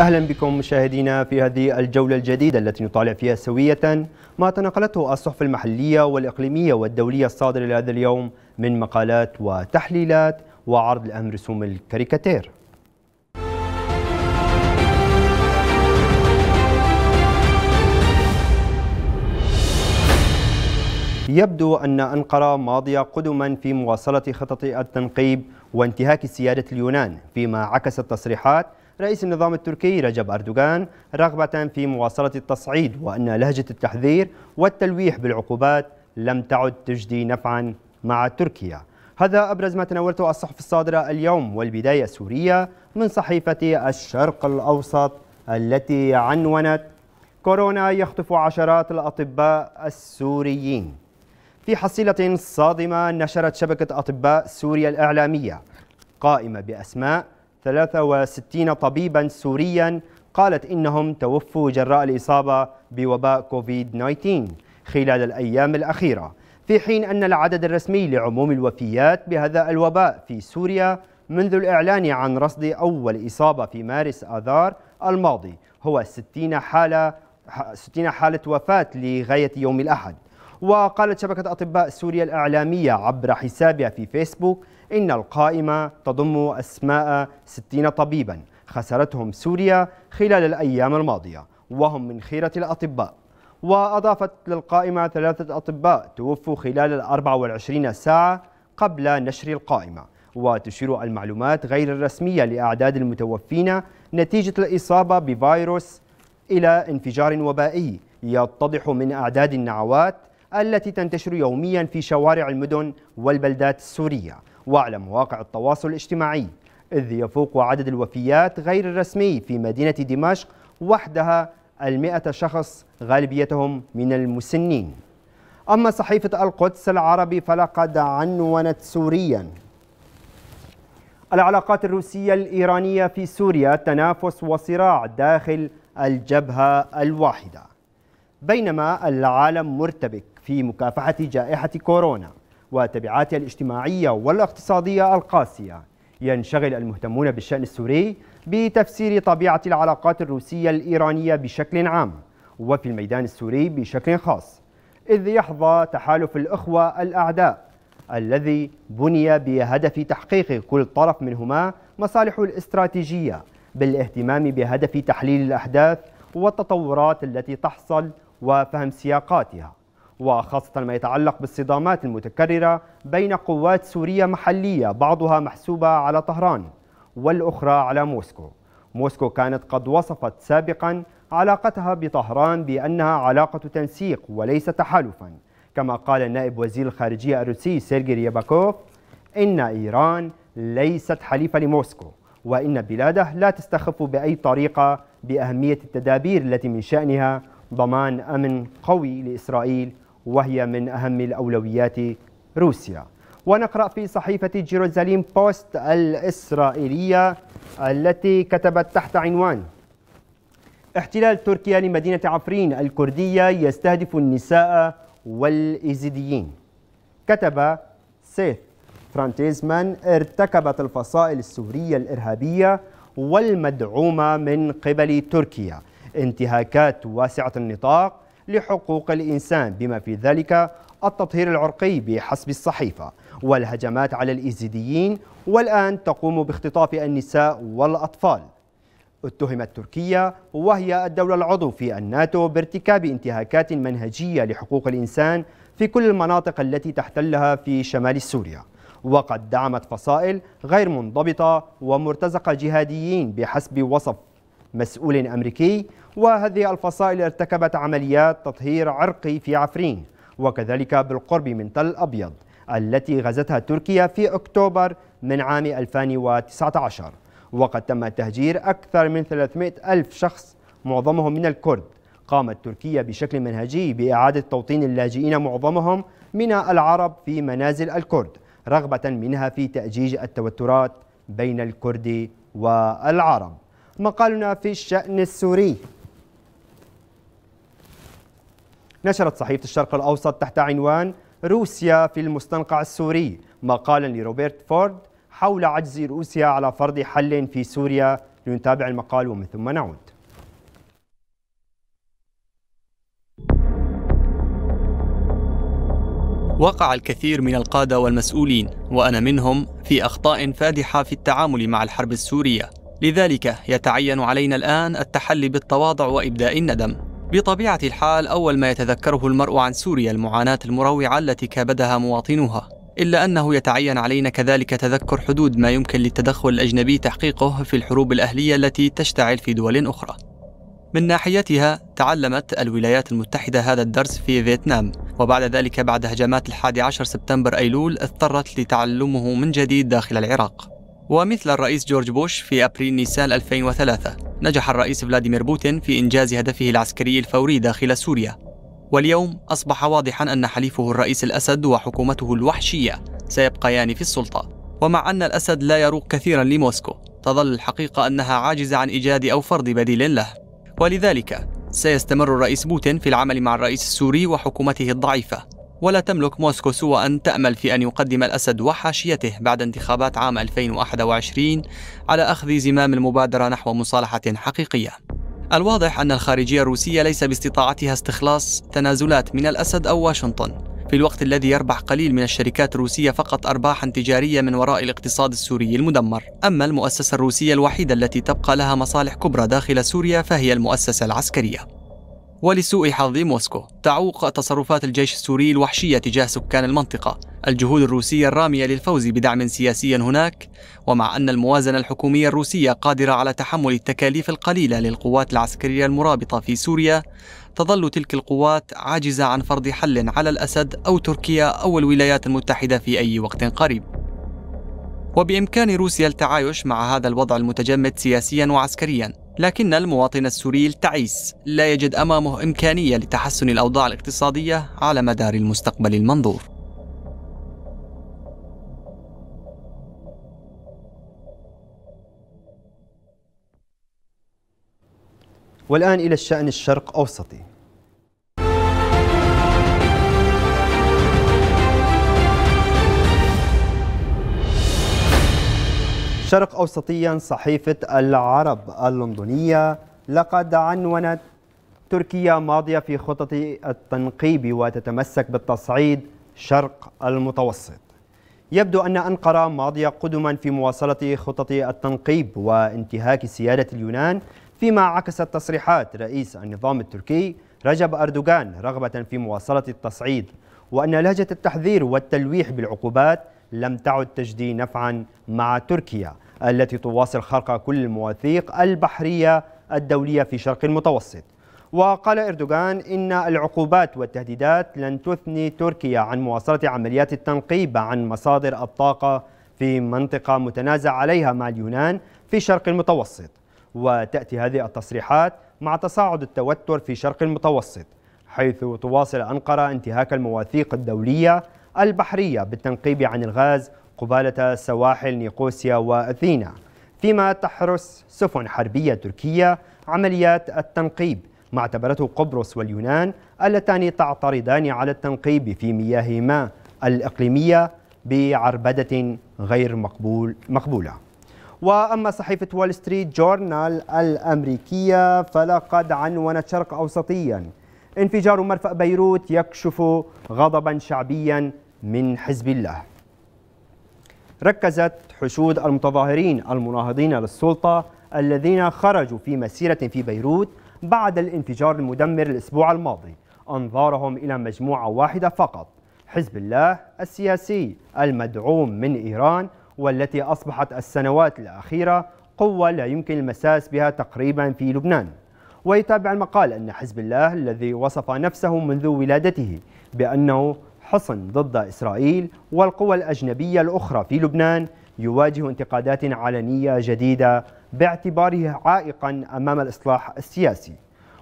أهلا بكم مشاهدينا في هذه الجولة الجديدة التي نطالع فيها سوية ما تناقلته الصحف المحلية والإقليمية والدولية الصادرة لهذا اليوم من مقالات وتحليلات وعرض الامر رسوم الكاريكاتير يبدو أن أنقرة ماضية قدما في مواصلة خطط التنقيب وانتهاك سيادة اليونان فيما عكست تصريحات رئيس النظام التركي رجب أردوغان رغبة في مواصلة التصعيد وأن لهجة التحذير والتلويح بالعقوبات لم تعد تجدي نفعا مع تركيا هذا أبرز ما تناولته الصحف الصادرة اليوم والبداية السورية من صحيفة الشرق الأوسط التي عنونت كورونا يخطف عشرات الأطباء السوريين في حصيلة صادمة نشرت شبكة أطباء سوريا الإعلامية قائمة بأسماء 63 طبيبا سوريا قالت إنهم توفوا جراء الإصابة بوباء كوفيد 19 خلال الأيام الأخيرة في حين أن العدد الرسمي لعموم الوفيات بهذا الوباء في سوريا منذ الإعلان عن رصد أول إصابة في مارس آذار الماضي هو 60 حالة 60 حالة وفاة لغاية يوم الأحد وقالت شبكة أطباء سوريا الإعلامية عبر حسابها في فيسبوك إن القائمة تضم أسماء 60 طبيبا خسرتهم سوريا خلال الأيام الماضية وهم من خيرة الأطباء وأضافت للقائمة ثلاثة أطباء توفوا خلال ال 24 ساعة قبل نشر القائمة وتشير المعلومات غير الرسمية لأعداد المتوفين نتيجة الإصابة بفيروس إلى انفجار وبائي يتضح من أعداد النعوات التي تنتشر يوميا في شوارع المدن والبلدات السورية وعلى مواقع التواصل الاجتماعي إذ يفوق عدد الوفيات غير الرسمي في مدينة دمشق وحدها المئة شخص غالبيتهم من المسنين أما صحيفة القدس العربي فلقد عنونت سوريا العلاقات الروسية الإيرانية في سوريا تنافس وصراع داخل الجبهة الواحدة بينما العالم مرتبك في مكافحة جائحة كورونا وتبعاتها الاجتماعية والاقتصادية القاسية ينشغل المهتمون بالشأن السوري بتفسير طبيعة العلاقات الروسية الإيرانية بشكل عام وفي الميدان السوري بشكل خاص إذ يحظى تحالف الأخوة الأعداء الذي بني بهدف تحقيق كل طرف منهما مصالح الاستراتيجية بالاهتمام بهدف تحليل الأحداث والتطورات التي تحصل وفهم سياقاتها وخاصة ما يتعلق بالصدامات المتكررة بين قوات سورية محلية بعضها محسوبة على طهران والأخرى على موسكو موسكو كانت قد وصفت سابقا علاقتها بطهران بأنها علاقة تنسيق وليس تحالفا كما قال النائب وزير الخارجية الروسي سيرجي ريباكوف إن إيران ليست حليفة لموسكو وإن بلاده لا تستخف بأي طريقة بأهمية التدابير التي من شأنها ضمان أمن قوي لإسرائيل وهي من أهم الأولويات روسيا ونقرأ في صحيفة جيروزاليم بوست الإسرائيلية التي كتبت تحت عنوان احتلال تركيا لمدينة عفرين الكردية يستهدف النساء والإيزيديين كتب سيث فرانتيزمان ارتكبت الفصائل السورية الإرهابية والمدعومة من قبل تركيا انتهاكات واسعة النطاق لحقوق الإنسان بما في ذلك التطهير العرقي بحسب الصحيفة والهجمات على الإيزيديين والآن تقوم باختطاف النساء والأطفال اتهمت تركيا وهي الدولة العضو في الناتو بارتكاب انتهاكات منهجية لحقوق الإنسان في كل المناطق التي تحتلها في شمال سوريا وقد دعمت فصائل غير منضبطة ومرتزقة جهاديين بحسب وصف مسؤول أمريكي وهذه الفصائل ارتكبت عمليات تطهير عرقي في عفرين وكذلك بالقرب من تل أبيض التي غزتها تركيا في أكتوبر من عام 2019 وقد تم تهجير أكثر من 300 ألف شخص معظمهم من الكرد قامت تركيا بشكل منهجي بإعادة توطين اللاجئين معظمهم من العرب في منازل الكرد رغبة منها في تأجيج التوترات بين الكرد والعرب مقالنا في الشأن السوري نشرت صحيفة الشرق الأوسط تحت عنوان روسيا في المستنقع السوري مقالا لروبرت فورد حول عجز روسيا على فرض حل في سوريا لنتابع المقال ومن ثم نعود وقع الكثير من القادة والمسؤولين وأنا منهم في أخطاء فادحة في التعامل مع الحرب السورية لذلك يتعين علينا الآن التحلي بالتواضع وإبداء الندم بطبيعة الحال أول ما يتذكره المرء عن سوريا المعاناة المروعة التي كابدها مواطنوها إلا أنه يتعين علينا كذلك تذكر حدود ما يمكن للتدخل الأجنبي تحقيقه في الحروب الأهلية التي تشتعل في دول أخرى من ناحيتها تعلمت الولايات المتحدة هذا الدرس في فيتنام وبعد ذلك بعد هجمات الحادي عشر سبتمبر أيلول اضطرت لتعلمه من جديد داخل العراق ومثل الرئيس جورج بوش في أبريل نيسان 2003 نجح الرئيس فلاديمير بوتين في إنجاز هدفه العسكري الفوري داخل سوريا واليوم أصبح واضحا أن حليفه الرئيس الأسد وحكومته الوحشية سيبقيان في السلطة ومع أن الأسد لا يروق كثيرا لموسكو تظل الحقيقة أنها عاجزة عن إيجاد أو فرض بديل له ولذلك سيستمر الرئيس بوتين في العمل مع الرئيس السوري وحكومته الضعيفة ولا تملك موسكو سوى أن تأمل في أن يقدم الأسد وحاشيته بعد انتخابات عام 2021 على أخذ زمام المبادرة نحو مصالحة حقيقية. الواضح أن الخارجية الروسية ليس باستطاعتها استخلاص تنازلات من الأسد أو واشنطن، في الوقت الذي يربح قليل من الشركات الروسية فقط أرباحا تجارية من وراء الاقتصاد السوري المدمر أما المؤسسة الروسية الوحيدة التي تبقى لها مصالح كبرى داخل سوريا فهي المؤسسة العسكرية ولسوء حظ موسكو تعوق تصرفات الجيش السوري الوحشية تجاه سكان المنطقة الجهود الروسية الرامية للفوز بدعم سياسي هناك ومع أن الموازنة الحكومية الروسية قادرة على تحمل التكاليف القليلة للقوات العسكرية المرابطة في سوريا تظل تلك القوات عاجزة عن فرض حل على الأسد أو تركيا أو الولايات المتحدة في أي وقت قريب وبإمكان روسيا التعايش مع هذا الوضع المتجمد سياسيا وعسكريا لكن المواطن السوري التعيس لا يجد امامه امكانيه لتحسن الاوضاع الاقتصاديه على مدار المستقبل المنظور والان الى الشان الشرق اوسطي شرق أوسطيا صحيفة العرب اللندنية لقد عنونت تركيا ماضية في خطط التنقيب وتتمسك بالتصعيد شرق المتوسط يبدو أن أنقرة ماضية قدما في مواصلة خطط التنقيب وانتهاك سيادة اليونان فيما عكست تصريحات رئيس النظام التركي رجب أردوغان رغبة في مواصلة التصعيد وأن لهجة التحذير والتلويح بالعقوبات لم تعد تجدي نفعا مع تركيا التي تواصل خرق كل المواثيق البحرية الدولية في شرق المتوسط وقال إردوغان إن العقوبات والتهديدات لن تثني تركيا عن مواصلة عمليات التنقيب عن مصادر الطاقة في منطقة متنازع عليها مع اليونان في شرق المتوسط وتأتي هذه التصريحات مع تصاعد التوتر في شرق المتوسط حيث تواصل أنقرة انتهاك المواثيق الدولية البحرية بالتنقيب عن الغاز قبالة سواحل نيقوسيا وأثينا فيما تحرس سفن حربية تركية عمليات التنقيب ما اعتبرته قبرص واليونان اللتان تعترضان على التنقيب في مياههما الإقليمية بعربدة غير مقبول مقبولة وأما صحيفة وول ستريت جورنال الأمريكية فلقد عنونت شرق أوسطيا انفجار مرفأ بيروت يكشف غضبا شعبيا من حزب الله ركزت حشود المتظاهرين المناهضين للسلطة الذين خرجوا في مسيرة في بيروت بعد الانفجار المدمر الأسبوع الماضي أنظارهم إلى مجموعة واحدة فقط حزب الله السياسي المدعوم من إيران والتي أصبحت السنوات الأخيرة قوة لا يمكن المساس بها تقريبا في لبنان ويتابع المقال أن حزب الله الذي وصف نفسه منذ ولادته بأنه حصن ضد إسرائيل والقوى الأجنبية الأخرى في لبنان يواجه انتقادات علنية جديدة باعتباره عائقا أمام الإصلاح السياسي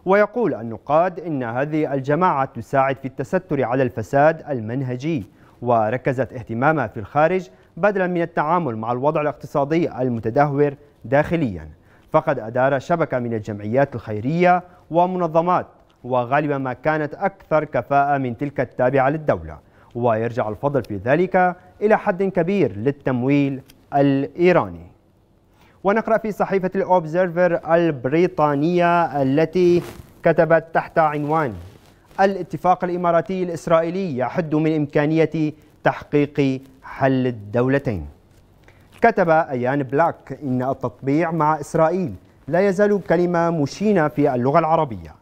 ويقول النقاد إن هذه الجماعة تساعد في التستر على الفساد المنهجي وركزت اهتمامها في الخارج بدلا من التعامل مع الوضع الاقتصادي المتدهور داخليا فقد أدار شبكة من الجمعيات الخيرية ومنظمات وغالبا ما كانت أكثر كفاءة من تلك التابعة للدولة ويرجع الفضل في ذلك إلى حد كبير للتمويل الإيراني ونقرأ في صحيفة الأوبزيرفر البريطانية التي كتبت تحت عنوان الاتفاق الإماراتي الإسرائيلي يحد من إمكانية تحقيق حل الدولتين كتب أيان بلاك إن التطبيع مع إسرائيل لا يزال كلمة مشينة في اللغة العربية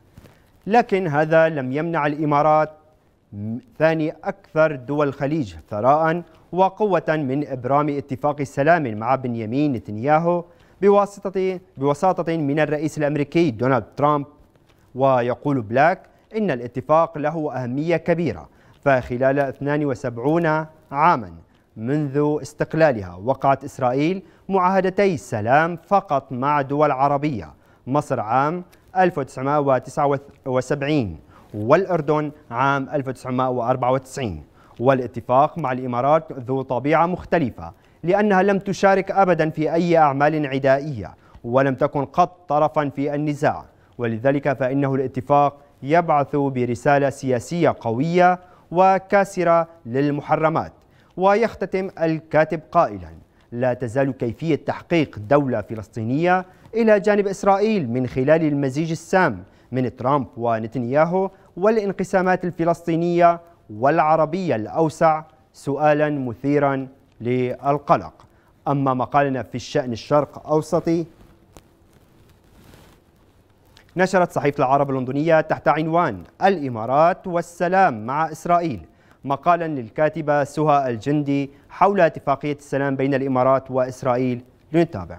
لكن هذا لم يمنع الإمارات ثاني أكثر دول الخليج ثراء وقوة من إبرام اتفاق السلام مع بنيامين نتنياهو بواسطة بوساطة من الرئيس الأمريكي دونالد ترامب ويقول بلاك إن الاتفاق له أهمية كبيرة فخلال 72 عاما منذ استقلالها وقعت إسرائيل معاهدتي سلام فقط مع دول عربية مصر عام 1979 والأردن عام 1994 والاتفاق مع الإمارات ذو طبيعة مختلفة لأنها لم تشارك أبدا في أي أعمال عدائية ولم تكن قط طرفا في النزاع ولذلك فإنه الاتفاق يبعث برسالة سياسية قوية وكاسرة للمحرمات ويختتم الكاتب قائلاً لا تزال كيفية تحقيق دولة فلسطينية إلى جانب إسرائيل من خلال المزيج السام من ترامب ونتنياهو والانقسامات الفلسطينية والعربية الأوسع سؤالا مثيرا للقلق أما مقالنا في الشأن الشرق أوسطي نشرت صحيفة العرب اللندنية تحت عنوان الإمارات والسلام مع إسرائيل مقالا للكاتبة سهى الجندي حول اتفاقية السلام بين الإمارات وإسرائيل لنتابع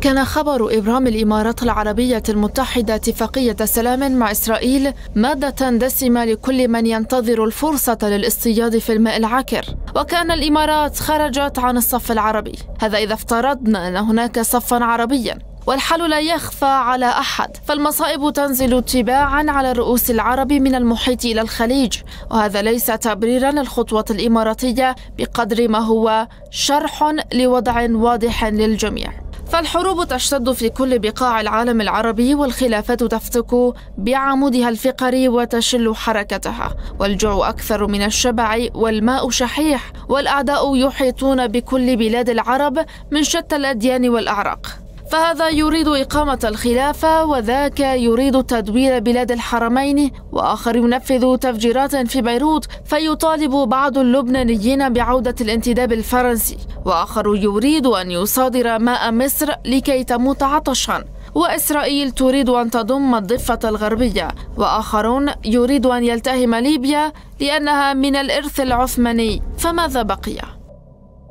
كان خبر إبرام الإمارات العربية المتحدة اتفاقية سلام مع إسرائيل مادة دسمة لكل من ينتظر الفرصة للاصطياد في الماء العكر وكأن الإمارات خرجت عن الصف العربي هذا إذا افترضنا أن هناك صفا عربيا والحل لا يخفى على أحد فالمصائب تنزل تباعا على رؤوس العرب من المحيط إلى الخليج وهذا ليس تبريرا للخطوة الإماراتية بقدر ما هو شرح لوضع واضح للجميع فالحروب تشتد في كل بقاع العالم العربي والخلافات تفتك بعمودها الفقري وتشل حركتها والجوع أكثر من الشبع والماء شحيح والأعداء يحيطون بكل بلاد العرب من شتى الأديان والأعراق فهذا يريد إقامة الخلافة وذاك يريد تدوير بلاد الحرمين وآخر ينفذ تفجيرات في بيروت فيطالب بعض اللبنانيين بعودة الانتداب الفرنسي وآخر يريد أن يصادر ماء مصر لكي تموت عطشا وإسرائيل تريد أن تضم الضفة الغربية وآخر يريد أن يلتهم ليبيا لأنها من الإرث العثماني فماذا بقي؟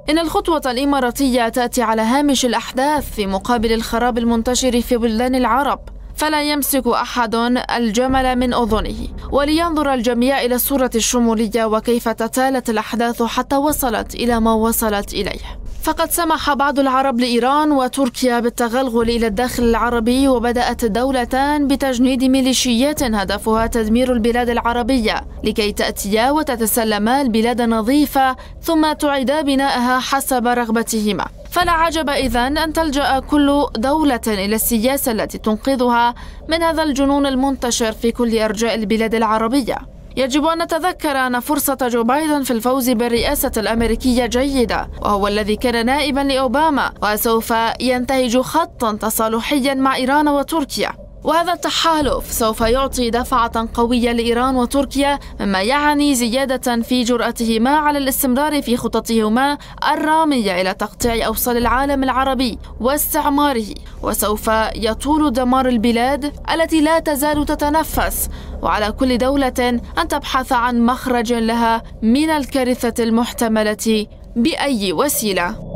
إن الخطوة الإماراتية تأتي على هامش الأحداث في مقابل الخراب المنتشر في بلدان العرب فلا يمسك أحد الجمل من أذنه ولينظر الجميع إلى الصورة الشمولية وكيف تتالت الأحداث حتى وصلت إلى ما وصلت إليه فقد سمح بعض العرب لإيران وتركيا بالتغلغل إلى الداخل العربي وبدأت الدولتان بتجنيد ميليشيات هدفها تدمير البلاد العربية لكي تأتيا وتتسلما البلاد نظيفة ثم تعيدا بناءها حسب رغبتهما فلا عجب إذا أن تلجأ كل دولة إلى السياسة التي تنقذها من هذا الجنون المنتشر في كل أرجاء البلاد العربية يجب أن نتذكر أن فرصة جو بايدن في الفوز بالرئاسة الأمريكية جيدة وهو الذي كان نائبا لأوباما وسوف ينتهج خطا تصالحيا مع إيران وتركيا وهذا التحالف سوف يعطي دفعة قوية لإيران وتركيا مما يعني زيادة في جرأتهما على الاستمرار في خططهما الرامية إلى تقطيع أوصال العالم العربي واستعماره وسوف يطول دمار البلاد التي لا تزال تتنفس وعلى كل دولة أن تبحث عن مخرج لها من الكارثة المحتملة بأي وسيلة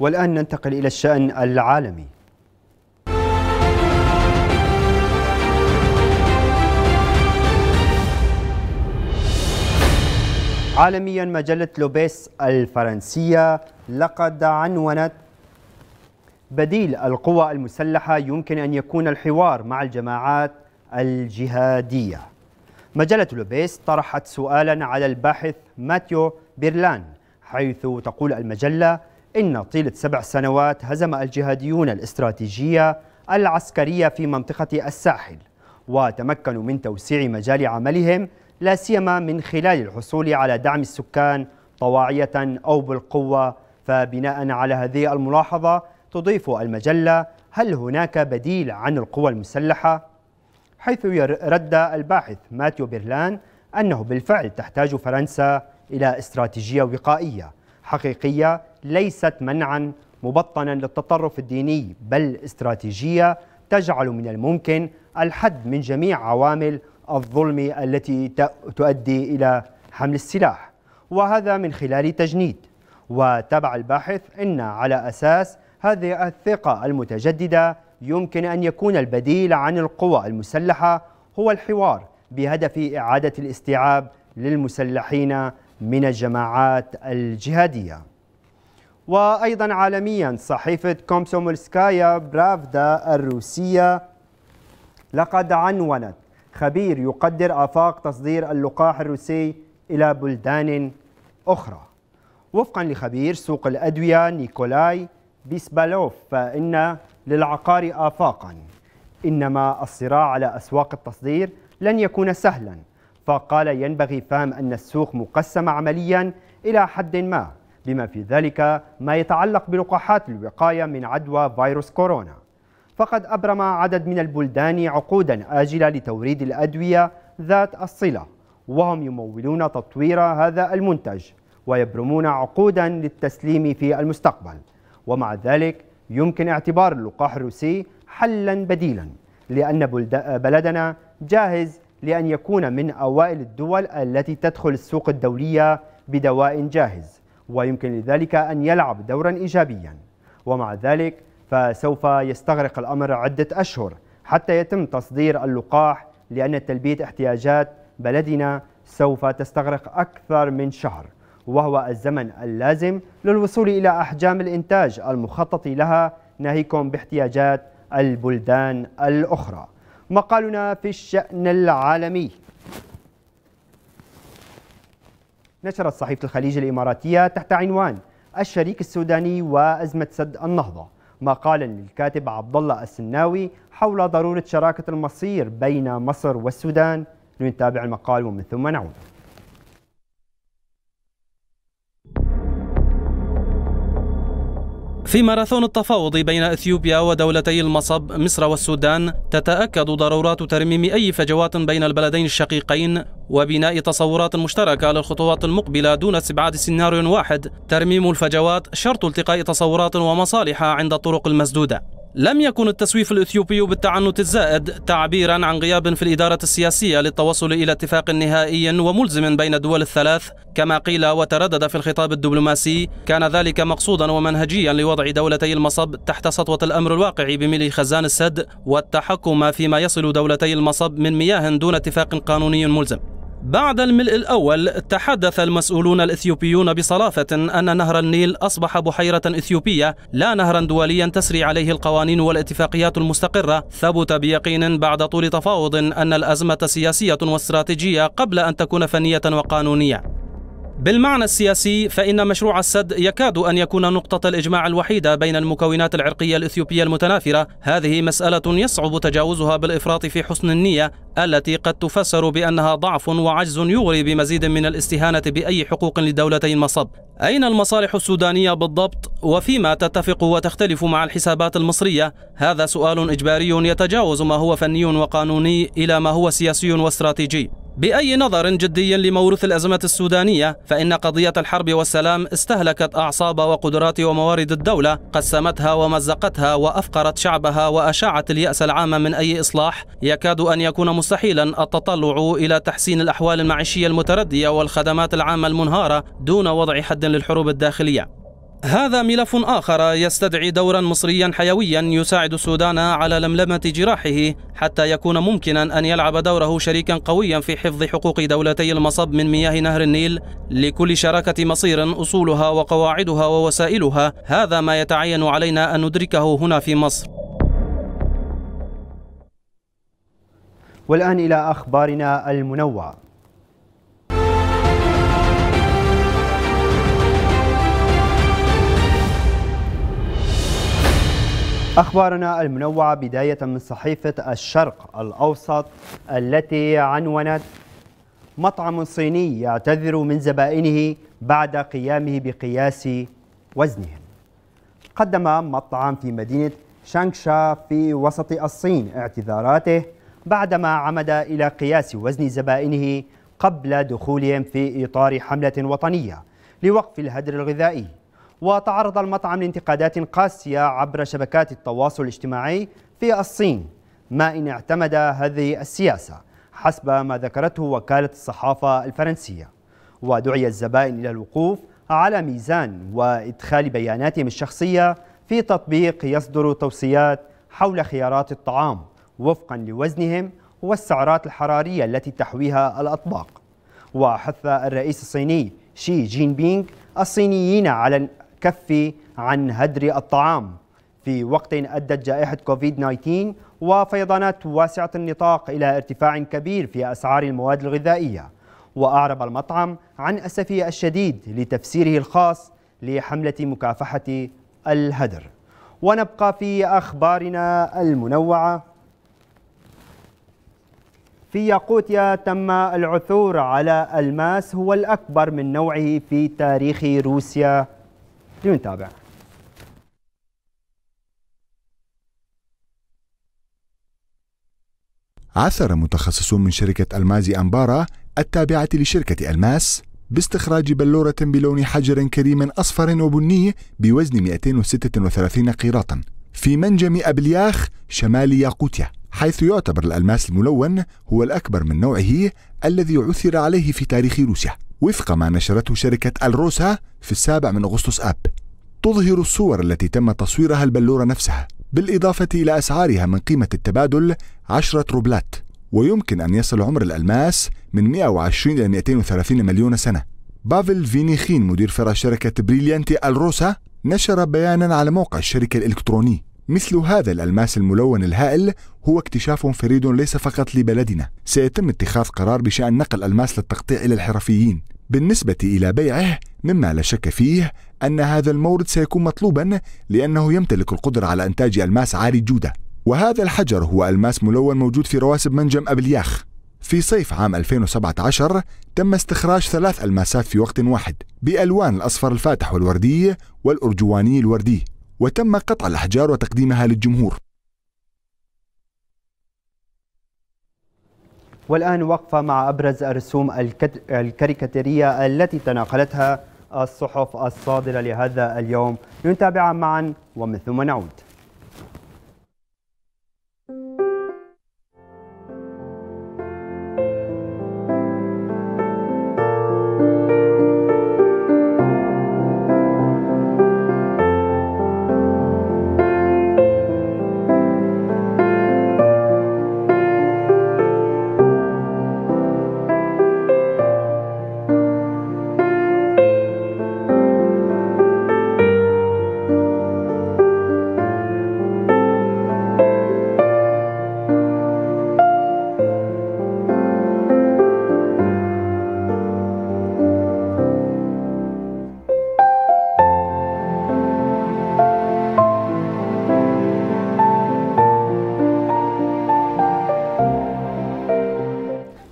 والآن ننتقل إلى الشأن العالمي عالميا مجلة لوبيس الفرنسية لقد عنونت بديل القوى المسلحة يمكن أن يكون الحوار مع الجماعات الجهادية مجلة لوبيس طرحت سؤالا على الباحث ماتيو بيرلان حيث تقول المجلة إن طيلة سبع سنوات هزم الجهاديون الاستراتيجية العسكرية في منطقة الساحل وتمكنوا من توسيع مجال عملهم لا سيما من خلال الحصول على دعم السكان طواعية أو بالقوة فبناء على هذه الملاحظة تضيف المجلة هل هناك بديل عن القوى المسلحة؟ حيث رد الباحث ماتيو بيرلان أنه بالفعل تحتاج فرنسا إلى استراتيجية وقائية حقيقية ليست منعا مبطنا للتطرف الديني بل استراتيجية تجعل من الممكن الحد من جميع عوامل الظلم التي تؤدي إلى حمل السلاح وهذا من خلال تجنيد وتبع الباحث أن على أساس هذه الثقة المتجددة يمكن أن يكون البديل عن القوى المسلحة هو الحوار بهدف إعادة الاستيعاب للمسلحين من الجماعات الجهادية وأيضا عالميا صحيفة كومسومولسكايا برافدا الروسية لقد عنونت خبير يقدر آفاق تصدير اللقاح الروسي إلى بلدان أخرى وفقا لخبير سوق الأدوية نيكولاي بيسبالوف فإن للعقار آفاقا إنما الصراع على أسواق التصدير لن يكون سهلا فقال ينبغي فهم أن السوق مقسم عمليا إلى حد ما بما في ذلك ما يتعلق بلقاحات الوقاية من عدوى فيروس كورونا فقد أبرم عدد من البلدان عقودا آجلة لتوريد الأدوية ذات الصلة وهم يمولون تطوير هذا المنتج ويبرمون عقودا للتسليم في المستقبل ومع ذلك يمكن اعتبار اللقاح الروسي حلا بديلا لأن بلدنا جاهز لأن يكون من أوائل الدول التي تدخل السوق الدولية بدواء جاهز ويمكن لذلك أن يلعب دورا إيجابيا ومع ذلك فسوف يستغرق الأمر عدة أشهر حتى يتم تصدير اللقاح لأن تلبية احتياجات بلدنا سوف تستغرق أكثر من شهر وهو الزمن اللازم للوصول إلى أحجام الإنتاج المخطط لها ناهيكم باحتياجات البلدان الأخرى مقالنا في الشأن العالمي نشرت صحيفة الخليج الإماراتية تحت عنوان الشريك السوداني وأزمة سد النهضة مقالا للكاتب عبد الله السناوي حول ضرورة شراكة المصير بين مصر والسودان لنتابع المقال ومن ثم نعود في ماراثون التفاوض بين اثيوبيا ودولتي المصب مصر والسودان تتاكد ضرورات ترميم اي فجوات بين البلدين الشقيقين وبناء تصورات مشتركه للخطوات المقبله دون استبعاد سيناريو واحد ترميم الفجوات شرط التقاء تصورات ومصالح عند الطرق المسدوده لم يكن التسويف الإثيوبي بالتعنت الزائد تعبيرا عن غياب في الإدارة السياسية للتوصل إلى اتفاق نهائي وملزم بين الدول الثلاث كما قيل وتردد في الخطاب الدبلوماسي كان ذلك مقصودا ومنهجيا لوضع دولتي المصب تحت سطوة الأمر الواقع بملء خزان السد والتحكم فيما يصل دولتي المصب من مياه دون اتفاق قانوني ملزم بعد الملء الأول تحدث المسؤولون الإثيوبيون بصرافة أن نهر النيل أصبح بحيرة إثيوبية لا نهرا دوليا تسري عليه القوانين والاتفاقيات المستقرة ثبت بيقين بعد طول تفاوض أن الأزمة سياسية واستراتيجية قبل أن تكون فنية وقانونية بالمعنى السياسي فإن مشروع السد يكاد أن يكون نقطة الإجماع الوحيدة بين المكونات العرقية الإثيوبية المتنافرة هذه مسألة يصعب تجاوزها بالإفراط في حسن النية التي قد تفسر بأنها ضعف وعجز يغري بمزيد من الاستهانة بأي حقوق لدولتي المصب أين المصالح السودانية بالضبط وفيما تتفق وتختلف مع الحسابات المصرية هذا سؤال إجباري يتجاوز ما هو فني وقانوني إلى ما هو سياسي واستراتيجي بأي نظر جدي لموروث الأزمة السودانية فإن قضية الحرب والسلام استهلكت أعصاب وقدرات وموارد الدولة قسمتها ومزقتها وأفقرت شعبها وأشاعت اليأس العام من أي إصلاح يكاد أن يكون مستحيلا التطلع إلى تحسين الأحوال المعيشية المتردية والخدمات العامة المنهارة دون وضع حد للحروب الداخلية هذا ملف آخر يستدعي دورا مصريا حيويا يساعد السودان على لملمة جراحه حتى يكون ممكنا أن يلعب دوره شريكا قويا في حفظ حقوق دولتي المصب من مياه نهر النيل لكل شراكة مصير أصولها وقواعدها ووسائلها هذا ما يتعين علينا أن ندركه هنا في مصر والآن إلى أخبارنا المنوعة أخبارنا المنوعة بداية من صحيفة الشرق الأوسط التي عنونت مطعم صيني يعتذر من زبائنه بعد قيامه بقياس وزنهم قدم مطعم في مدينة شانكشا في وسط الصين اعتذاراته بعدما عمد إلى قياس وزن زبائنه قبل دخولهم في إطار حملة وطنية لوقف الهدر الغذائي وتعرض المطعم لانتقادات قاسية عبر شبكات التواصل الاجتماعي في الصين ما إن اعتمد هذه السياسة حسب ما ذكرته وكالة الصحافة الفرنسية ودعي الزبائن إلى الوقوف على ميزان وإدخال بياناتهم الشخصية في تطبيق يصدر توصيات حول خيارات الطعام وفقا لوزنهم والسعرات الحرارية التي تحويها الأطباق وحث الرئيس الصيني شي جين بينغ الصينيين على الكف عن هدر الطعام في وقت أدت جائحة كوفيد-19 وفيضانات واسعة النطاق إلى ارتفاع كبير في أسعار المواد الغذائية وأعرب المطعم عن أسفه الشديد لتفسيره الخاص لحملة مكافحة الهدر ونبقى في أخبارنا المنوعة في ياقوتيا تم العثور على الماس هو الأكبر من نوعه في تاريخ روسيا بنتابع عثر متخصصون من شركة ألمازي أمبارا التابعة لشركة ألماس باستخراج بلورة بلون حجر كريم أصفر وبني بوزن 236 قيراطا في منجم أبلياخ شمال ياقوتيا حيث يعتبر الألماس الملون هو الأكبر من نوعه الذي عثر عليه في تاريخ روسيا وفق ما نشرته شركة الروسا في السابع من أغسطس أب تظهر الصور التي تم تصويرها البلورة نفسها بالإضافة إلى أسعارها من قيمة التبادل 10 روبلات ويمكن أن يصل عمر الألماس من 120 إلى 230 مليون سنة بافل فينيخين مدير فرع شركة بريليانتي الروسا نشر بيانا على موقع الشركة الإلكتروني مثل هذا الألماس الملون الهائل هو اكتشاف فريد ليس فقط لبلدنا سيتم اتخاذ قرار بشأن نقل ألماس للتقطيع إلى الحرفيين بالنسبة إلى بيعه مما لا شك فيه أن هذا المورد سيكون مطلوبا لأنه يمتلك القدرة على إنتاج ألماس عالي الجودة وهذا الحجر هو ألماس ملون موجود في رواسب منجم أبلياخ في صيف عام 2017 تم استخراج ثلاث ألماسات في وقت واحد بألوان الأصفر الفاتح والوردي والأرجواني الوردي وتم قطع الأحجار وتقديمها للجمهور والآن وقفة مع أبرز الرسوم الكاريكاتيرية التي تناقلتها الصحف الصادرة لهذا اليوم لنتابعها معا ومن ثم نعود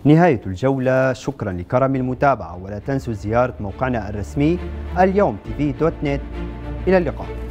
نهاية الجولة شكرا لكرم المتابعة ولا تنسوا زيارة موقعنا الرسمي اليوم تي في دوت نت إلى اللقاء